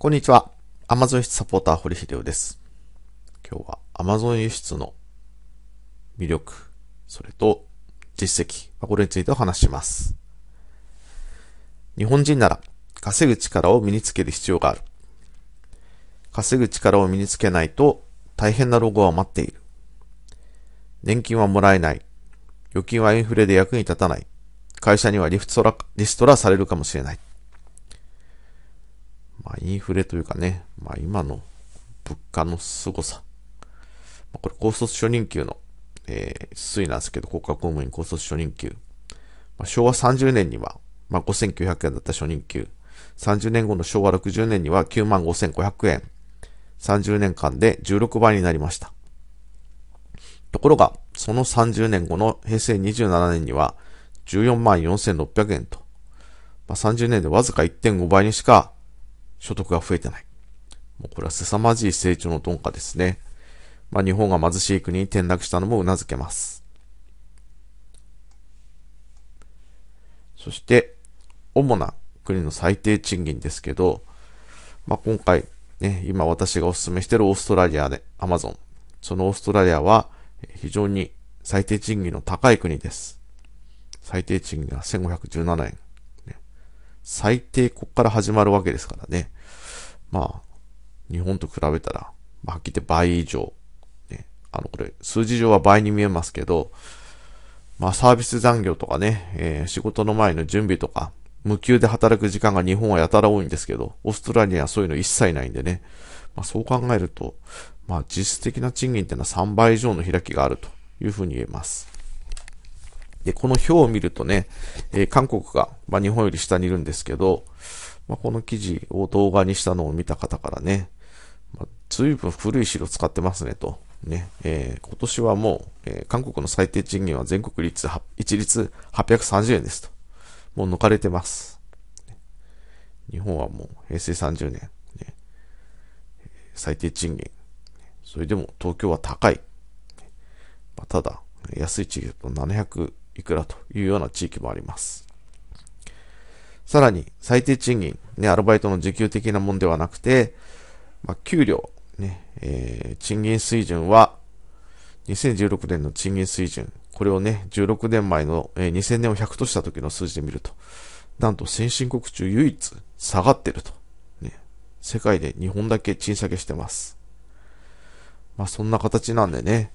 こんにちは。Amazon 輸出サポーター、堀秀夫です。今日は Amazon 輸出の魅力、それと実績、これについてお話します。日本人なら稼ぐ力を身につける必要がある。稼ぐ力を身につけないと大変な老後は待っている。年金はもらえない。預金はインフレで役に立たない。会社にはリストラされるかもしれない。まあ、インフレというかね、まあ、今の物価の凄さ。まあ、これ、高卒初任給の、えー、推移なんですけど、国家公務員高卒初任給。まあ、昭和30年には、まあ、5900円だった初任給。30年後の昭和60年には9万5500円。30年間で16倍になりました。ところが、その30年後の平成27年には14万4600円と、まあ、30年でわずか1.5倍にしか所得が増えてない。もうこれは凄まじい成長の鈍化ですね。まあ、日本が貧しい国に転落したのも頷けます。そして、主な国の最低賃金ですけど、まあ、今回、ね、今私がお勧めしているオーストラリアで、アマゾン。そのオーストラリアは非常に最低賃金の高い国です。最低賃金が1517円。最低こっから始まるわけですからね。まあ、日本と比べたら、はっきり言って倍以上。ね。あの、これ、数字上は倍に見えますけど、まあ、サービス残業とかね、えー、仕事の前の準備とか、無給で働く時間が日本はやたら多いんですけど、オーストラリアはそういうの一切ないんでね。まあ、そう考えると、まあ、実質的な賃金っていうのは3倍以上の開きがあるというふうに言えます。で、この表を見るとね、えー、韓国が、まあ、日本より下にいるんですけど、まあ、この記事を動画にしたのを見た方からね、まあ、随分古い資料使ってますねと。ね、えー、今年はもう、えー、韓国の最低賃金は全国率一律830円ですと。もう抜かれてます。日本はもう平成30年、ね、最低賃金。それでも東京は高い。まあ、ただ、安いチケット700いくらというような地域もあります。さらに、最低賃金、ね、アルバイトの時給的なもんではなくて、まあ、給料、ね、えー、賃金水準は、2016年の賃金水準、これをね、16年前の、えー、2000年を100とした時の数字で見ると、なんと先進国中唯一下がってると。ね、世界で日本だけ賃下げしてます。まあそんな形なんでね、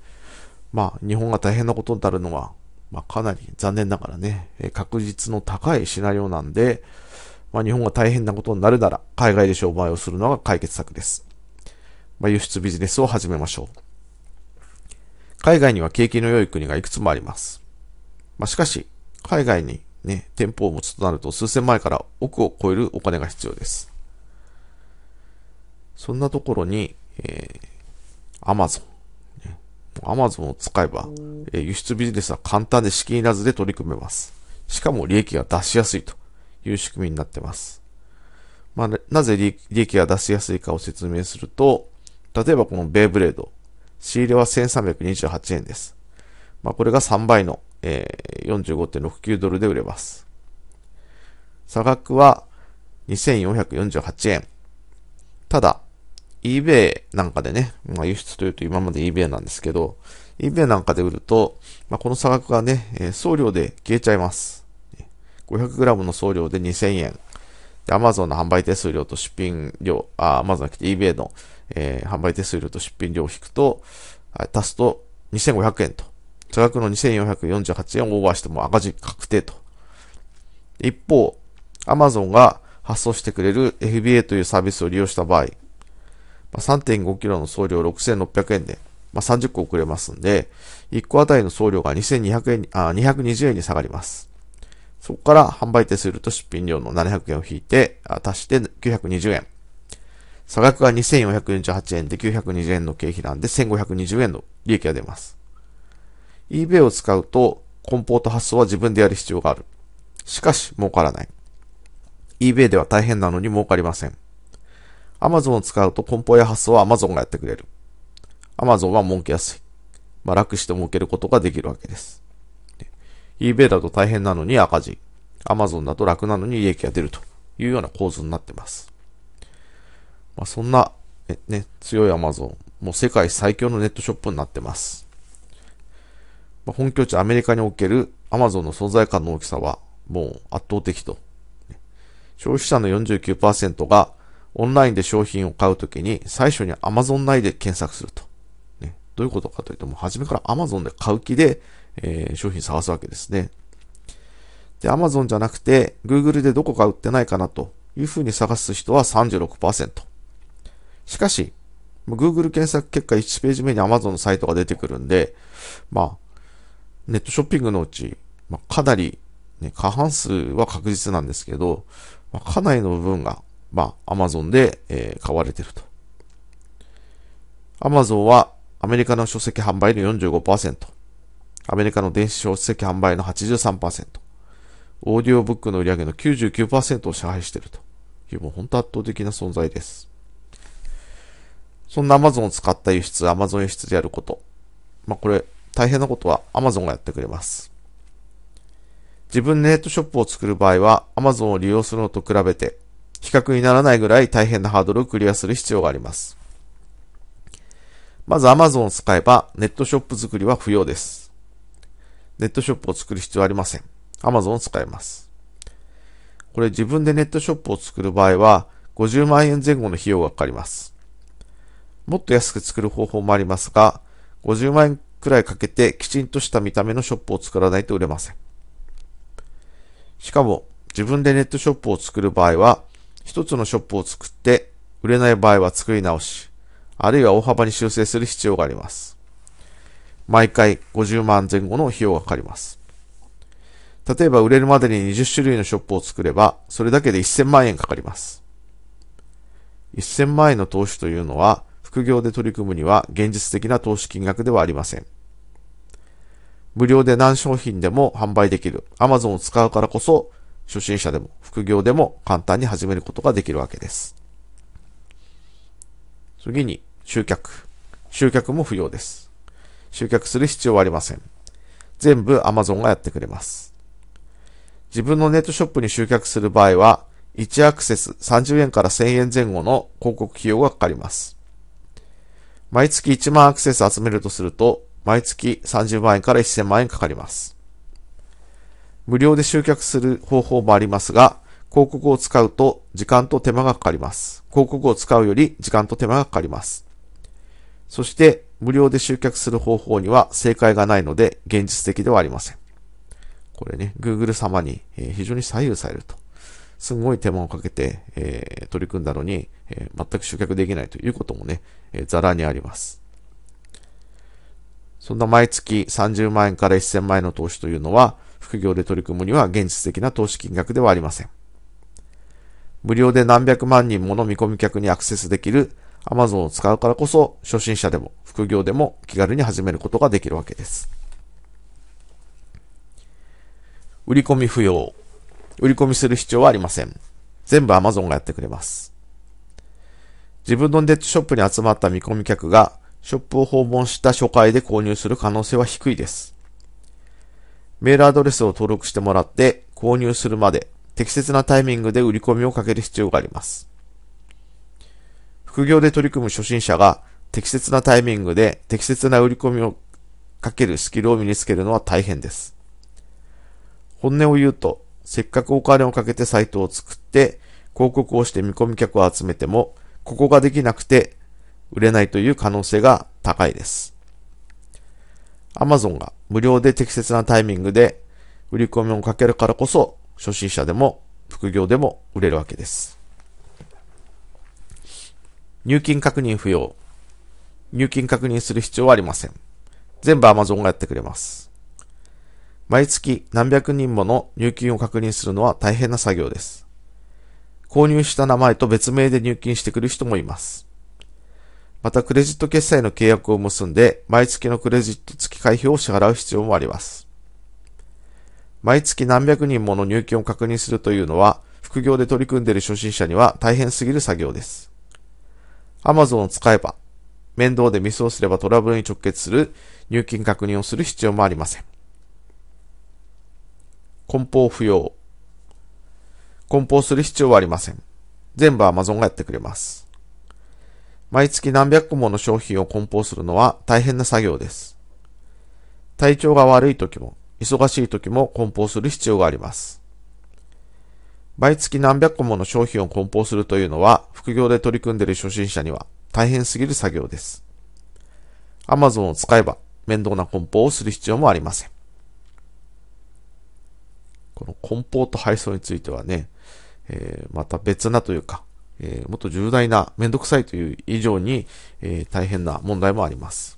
まあ日本が大変なことになるのはまあ、かなり残念ながらね、確実の高いシナリオなんで、まあ、日本が大変なことになるなら、海外で商売をするのが解決策です。まあ、輸出ビジネスを始めましょう。海外には景気の良い国がいくつもあります。まあ、しかし、海外にね、店舗を持つとなると数千万から億を超えるお金が必要です。そんなところに、えー、Amazon、アマゾンを使えば、え輸出ビジネスは簡単で資金いらずで取り組めます。しかも利益が出しやすいという仕組みになってます。まあ、なぜ利益が出しやすいかを説明すると、例えばこのベイブレード、仕入れは1328円です。まあ、これが3倍の、えー、45.69ドルで売れます。差額は2448円。ただ、eBay なんかでね、まあ、輸出というと今まで eBay なんですけど、eBay なんかで売ると、まあ、この差額がね、え送料で消えちゃいます。500g の送料で2000円。で、マゾンの販売手数料と出品料、あ、a m a z 来て eBay の、えー、販売手数料と出品料を引くと、足すと2500円と。差額の2448円をオーバーしても赤字確定と。一方、アマゾンが発送してくれる FBA というサービスを利用した場合、3.5キロの送料6600円で、まあ、30個送れますんで、1個あたりの送料が2200円、あ、220円に下がります。そこから販売手数料と出品料の700円を引いて、足して920円。差額が2448円で920円の経費なんで1520円の利益が出ます。eBay を使うと、梱包と発送は自分でやる必要がある。しかし、儲からない。eBay では大変なのに儲かりません。Amazon を使うと梱包や発送は Amazon がやってくれる。Amazon は儲けやすい。まあ、楽して儲けることができるわけです。eBay だと大変なのに赤字。Amazon だと楽なのに利益が出るというような構図になってます。まあ、そんな、ね、強い Amazon、もう世界最強のネットショップになってます。まあ、本拠地アメリカにおける Amazon の存在感の大きさはもう圧倒的と。消費者の49%がオンラインで商品を買うときに、最初に Amazon 内で検索すると。ね、どういうことかというと、もう初めから Amazon で買う気で、えー、商品探すわけですね。で、Amazon じゃなくて、Google でどこか売ってないかなというふうに探す人は36%。しかし、Google 検索結果1ページ目に Amazon のサイトが出てくるんで、まあ、ネットショッピングのうち、まあ、かなり、ね、過半数は確実なんですけど、まあ、かなりの部分がまあ、アマゾンで、えー、買われてると。アマゾンはアメリカの書籍販売の45%、アメリカの電子書籍販売の83%、オーディオブックの売り上げの99%を支配しているという、もう本当圧倒的な存在です。そんなアマゾンを使った輸出、アマゾン輸出でやること。まあ、これ、大変なことはアマゾンがやってくれます。自分でネットショップを作る場合はアマゾンを利用するのと比べて比較にならないぐらい大変なハードルをクリアする必要があります。まず Amazon を使えばネットショップ作りは不要です。ネットショップを作る必要ありません。Amazon を使えます。これ自分でネットショップを作る場合は50万円前後の費用がかかります。もっと安く作る方法もありますが、50万円くらいかけてきちんとした見た目のショップを作らないと売れません。しかも自分でネットショップを作る場合は一つのショップを作って、売れない場合は作り直し、あるいは大幅に修正する必要があります。毎回50万前後の費用がかかります。例えば売れるまでに20種類のショップを作れば、それだけで1000万円かかります。1000万円の投資というのは、副業で取り組むには現実的な投資金額ではありません。無料で何商品でも販売できる Amazon を使うからこそ初心者でも副業でも簡単に始めることができるわけです。次に、集客。集客も不要です。集客する必要はありません。全部 Amazon がやってくれます。自分のネットショップに集客する場合は、1アクセス30円から1000円前後の広告費用がかかります。毎月1万アクセス集めるとすると、毎月30万円から1000万円かかります。無料で集客する方法もありますが、広告を使うと時間と手間がかかります。広告を使うより時間と手間がかかります。そして、無料で集客する方法には正解がないので、現実的ではありません。これね、Google 様に非常に左右されると。すごい手間をかけて、えー、取り組んだのに、えー、全く集客できないということもね、えざらにあります。そんな毎月30万円から1000万円の投資というのは、副業で取り組むには現実的な投資金額ではありません。無料で何百万人もの見込み客にアクセスできる Amazon を使うからこそ、初心者でも副業でも気軽に始めることができるわけです。売り込み不要。売り込みする必要はありません。全部 Amazon がやってくれます。自分のネットショップに集まった見込み客がショップを訪問した初回で購入する可能性は低いです。メールアドレスを登録してもらって購入するまで適切なタイミングで売り込みをかける必要があります。副業で取り組む初心者が適切なタイミングで適切な売り込みをかけるスキルを身につけるのは大変です。本音を言うと、せっかくお金をかけてサイトを作って広告をして見込み客を集めても、ここができなくて売れないという可能性が高いです。Amazon が無料で適切なタイミングで売り込みをかけるからこそ、初心者でも副業でも売れるわけです。入金確認不要。入金確認する必要はありません。全部 Amazon がやってくれます。毎月何百人もの入金を確認するのは大変な作業です。購入した名前と別名で入金してくる人もいます。またクレジット決済の契約を結んで、毎月のクレジット付き会費を支払う必要もあります。毎月何百人もの入金を確認するというのは、副業で取り組んでいる初心者には大変すぎる作業です。Amazon を使えば、面倒でミスをすればトラブルに直結する入金確認をする必要もありません。梱包不要。梱包する必要はありません。全部 Amazon がやってくれます。毎月何百個もの商品を梱包するのは大変な作業です。体調が悪い時も、忙しい時も梱包する必要があります。毎月何百個もの商品を梱包するというのは、副業で取り組んでいる初心者には大変すぎる作業です。Amazon を使えば面倒な梱包をする必要もありません。この梱包と配送についてはね、えー、また別なというか、えー、もっと重大な、めんどくさいという以上に、えー、大変な問題もあります。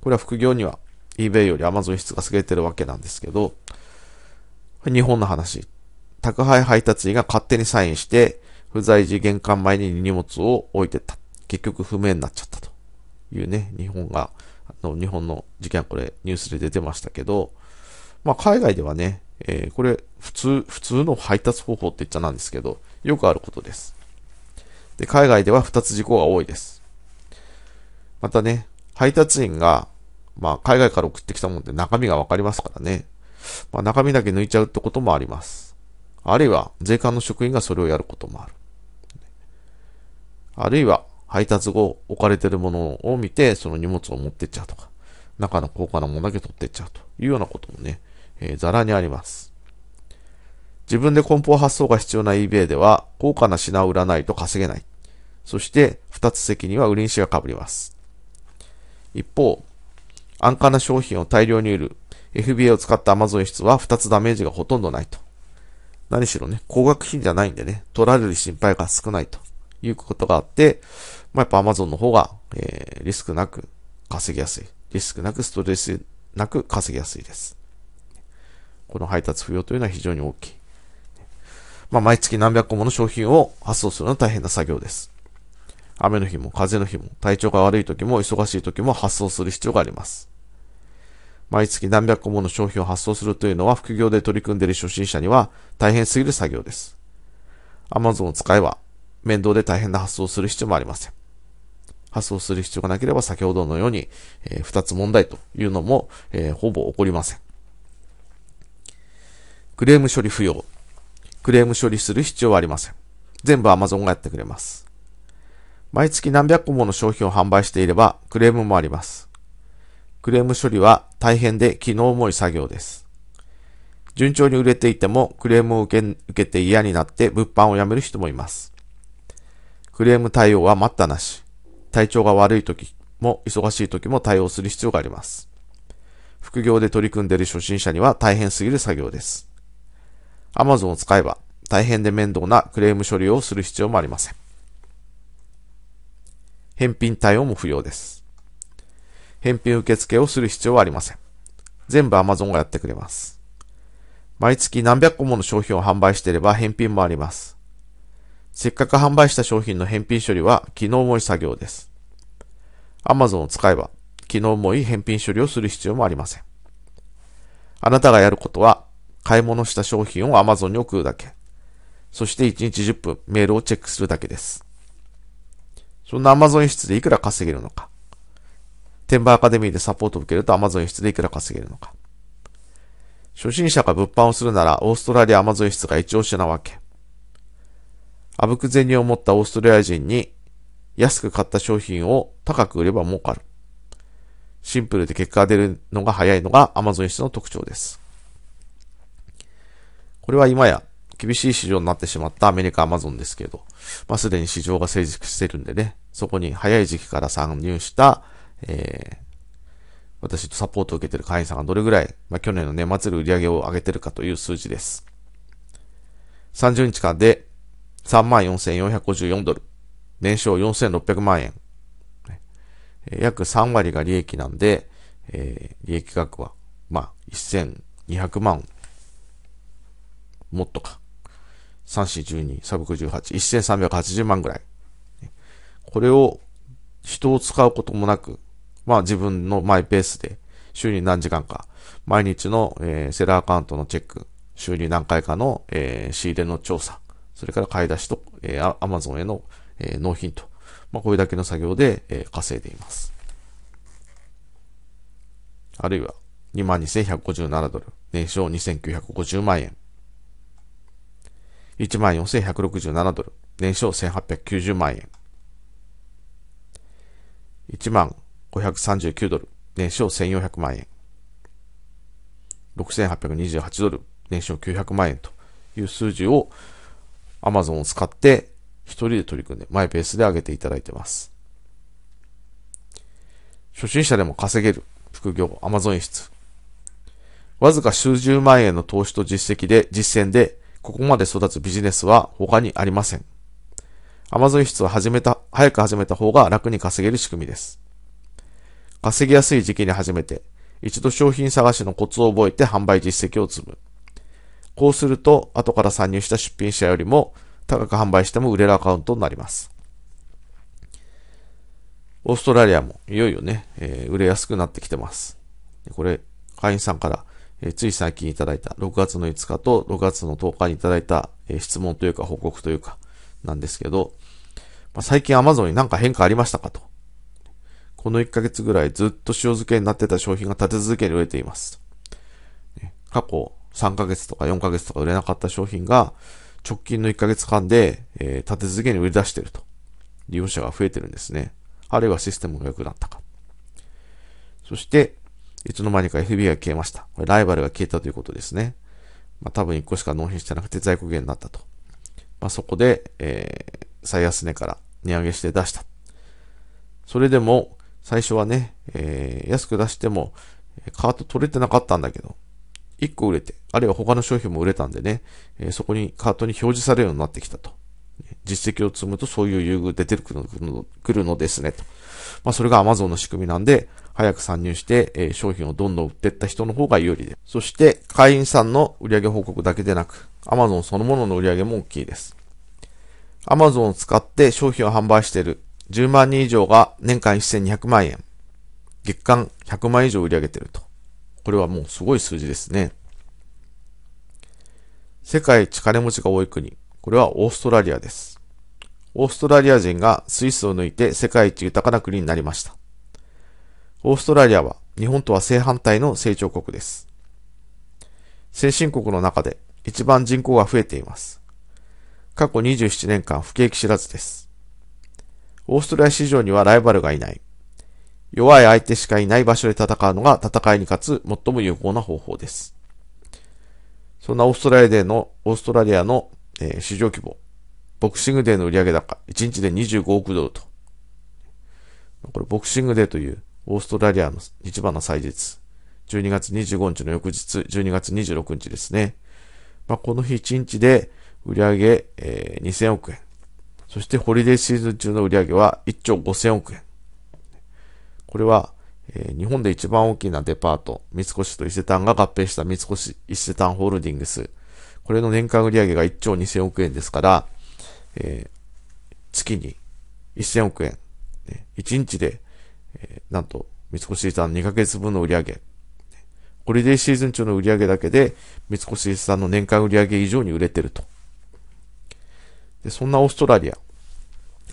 これは副業には eBay より Amazon 質が優れてるわけなんですけど、日本の話。宅配配達員が勝手にサインして、不在時玄関前に荷物を置いてった。結局不明になっちゃったというね、日本が、あの、日本の事件はこれニュースで出てましたけど、まあ海外ではね、えー、これ普通、普通の配達方法って言っちゃなんですけど、よくあることです。で、海外では2つ事故が多いです。またね、配達員が、まあ、海外から送ってきたもんで中身がわかりますからね。まあ、中身だけ抜いちゃうってこともあります。あるいは、税関の職員がそれをやることもある。あるいは、配達後置かれてるものを見て、その荷物を持ってっちゃうとか、中の高価なものだけ取ってっちゃうというようなこともね、えー、ざらにあります。自分で梱包発送が必要な eBay では、高価な品を売らないと稼げない。そして、二つ責任は売り主が被ります。一方、安価な商品を大量に売る FBA を使った Amazon 質は二つダメージがほとんどないと。何しろね、高額品じゃないんでね、取られる心配が少ないということがあって、まあ、やっぱ Amazon の方が、えー、リスクなく稼ぎやすい。リスクなくストレスなく稼ぎやすいです。この配達不要というのは非常に大きい。まあ、毎月何百個もの商品を発送するのは大変な作業です。雨の日も風の日も体調が悪い時も忙しい時も発送する必要があります。毎月何百個もの商品を発送するというのは副業で取り組んでいる初心者には大変すぎる作業です。Amazon を使えば面倒で大変な発送をする必要もありません。発送する必要がなければ先ほどのように、えー、2つ問題というのも、えー、ほぼ起こりません。クレーム処理不要クレーム処理する必要はありません。全部 Amazon がやってくれます。毎月何百個もの商品を販売していればクレームもあります。クレーム処理は大変で機能重い作業です。順調に売れていてもクレームを受け受けて嫌になって物販をやめる人もいます。クレーム対応は待ったなし。体調が悪い時も忙しい時も対応する必要があります。副業で取り組んでいる初心者には大変すぎる作業です。Amazon を使えば大変で面倒なクレーム処理をする必要もありません。返品対応も不要です。返品受付をする必要はありません。全部 Amazon がやってくれます。毎月何百個もの商品を販売していれば返品もあります。せっかく販売した商品の返品処理は機能重い作業です。Amazon を使えば機能重い返品処理をする必要もありません。あなたがやることは買い物した商品を Amazon に送るだけ。そして1日10分メールをチェックするだけです。そんな Amazon 室でいくら稼げるのか。テンバーアカデミーでサポートを受けると Amazon 室でいくら稼げるのか。初心者が物販をするならオーストラリア Amazon 室が一押しなわけ。あぶく銭を持ったオーストラリア人に安く買った商品を高く売れば儲かる。シンプルで結果が出るのが早いのが Amazon 室の特徴です。これは今や厳しい市場になってしまったアメリカアマゾンですけど、まあ、すでに市場が成熟してるんでね、そこに早い時期から参入した、えー、私とサポートを受けてる会員さんがどれぐらい、まあ、去年の年末で売り上げを上げてるかという数字です。30日間で34,454ドル、年商4,600万円、約3割が利益なんで、えー、利益額は、まあ、1200万もっとか。3412、368、1380万ぐらい。これを人を使うこともなく、まあ自分のマイペースで、週に何時間か、毎日の、えー、セラーアカウントのチェック、週に何回かの、えー、仕入れの調査、それから買い出しと、えー、アマゾンへの、えー、納品と、まあこれだけの作業で、えー、稼いでいます。あるいは、22,157ドル、年商2950万円。14,167ドル。年商1890万円。1 5三3 9ドル。年商1400万円。6,828ドル。年商900万円という数字を Amazon を使って一人で取り組んで、マイペースで上げていただいてます。初心者でも稼げる副業 Amazon 演出。わずか数十万円の投資と実績で、実践でここまで育つビジネスは他にありません。アマゾン輸出は始めた、早く始めた方が楽に稼げる仕組みです。稼ぎやすい時期に始めて、一度商品探しのコツを覚えて販売実績を積む。こうすると、後から参入した出品者よりも、高く販売しても売れるアカウントになります。オーストラリアもいよいよね、えー、売れやすくなってきてます。これ、会員さんからえつい最近いただいた、6月の5日と6月の10日にいただいた、え質問というか報告というか、なんですけど、まあ、最近 Amazon に何か変化ありましたかと。この1ヶ月ぐらいずっと塩漬けになってた商品が立て続けに売れています。過去3ヶ月とか4ヶ月とか売れなかった商品が、直近の1ヶ月間で、え立て続けに売り出していると。利用者が増えてるんですね。あるいはシステムが良くなったか。そして、いつの間にか FB が消えました。これライバルが消えたということですね。まあ多分1個しか納品してなくて在庫源になったと。まあそこで、えー、最安値から値上げして出した。それでも、最初はね、えー、安く出しても、カート取れてなかったんだけど、1個売れて、あるいは他の商品も売れたんでね、えー、そこにカートに表示されるようになってきたと。実績を積むとそういう優遇出てくるくるのですね、と。まあ、それが Amazon の仕組みなんで、早く参入して、えー、商品をどんどん売っていった人の方が有利です。そして、会員さんの売上報告だけでなく、Amazon そのものの売上も大きいです。Amazon を使って商品を販売している10万人以上が年間1200万円、月間100万以上売り上げてると。これはもうすごい数字ですね。世界一金持ちが多い国。これはオーストラリアです。オーストラリア人がスイスを抜いて世界一豊かな国になりました。オーストラリアは日本とは正反対の成長国です。先進国の中で一番人口が増えています。過去27年間不景気知らずです。オーストラリア市場にはライバルがいない。弱い相手しかいない場所で戦うのが戦いに勝つ最も有効な方法です。そんなオーストラリアでの、オーストラリアの、えー、市場規模、ボクシングデーの売上高、1日で25億ドルと。これ、ボクシングデーというオーストラリアの日番の祭日。12月25日の翌日、12月26日ですね。まあ、この日1日で売上、えー、2000億円。そしてホリデーシーズン中の売上は1兆5000億円。これは、えー、日本で一番大きなデパート、三越と伊勢丹が合併した三越伊勢丹ホールディングス。これの年間売上が1兆2000億円ですから、えー、月に1000億円、ね、1日で、えー、なんと、三越さん2ヶ月分の売り上げ、これでシーズン中の売り上げだけで、三越さんの年間売り上げ以上に売れてると。で、そんなオーストラリア、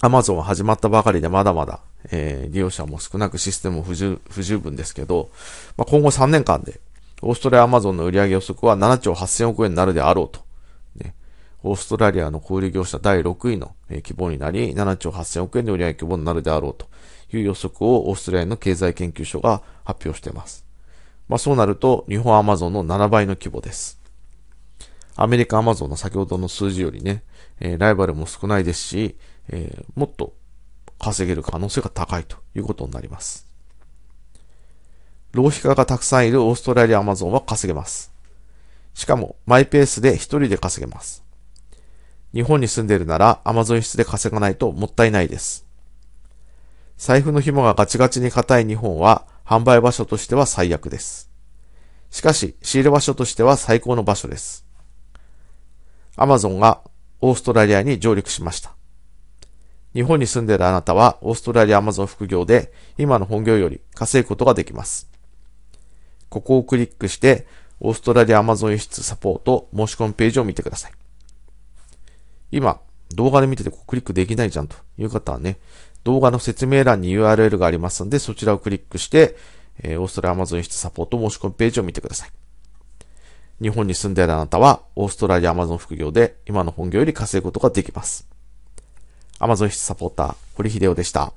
アマゾンは始まったばかりでまだまだ、えー、利用者も少なくシステムも不十不十分ですけど、まあ、今後3年間で、オーストラリアアマゾンの売り上げ予測は7兆8000億円になるであろうと。オーストラリアの小売業者第6位の規模になり、7兆8000億円の売上規模になるであろうという予測をオーストラリアの経済研究所が発表しています。まあそうなると、日本アマゾンの7倍の規模です。アメリカアマゾンの先ほどの数字よりね、えー、ライバルも少ないですし、えー、もっと稼げる可能性が高いということになります。浪費家がたくさんいるオーストラリアアマゾンは稼げます。しかも、マイペースで一人で稼げます。日本に住んでいるなら Amazon 室で稼がないともったいないです。財布の紐がガチガチに硬い日本は販売場所としては最悪です。しかし、仕入れ場所としては最高の場所です。Amazon がオーストラリアに上陸しました。日本に住んでいるあなたはオーストラリア Amazon 副業で今の本業より稼ぐことができます。ここをクリックしてオーストラリア Amazon 輸出サポート申し込みページを見てください。今、動画で見ててこうクリックできないじゃんという方はね、動画の説明欄に URL がありますので、そちらをクリックして、えー、オーストラリア Amazon サポート申し込みページを見てください。日本に住んでいるあなたは、オーストラリア Amazon 副業で今の本業より稼ぐことができます。Amazon 室サポーター、堀秀夫でした。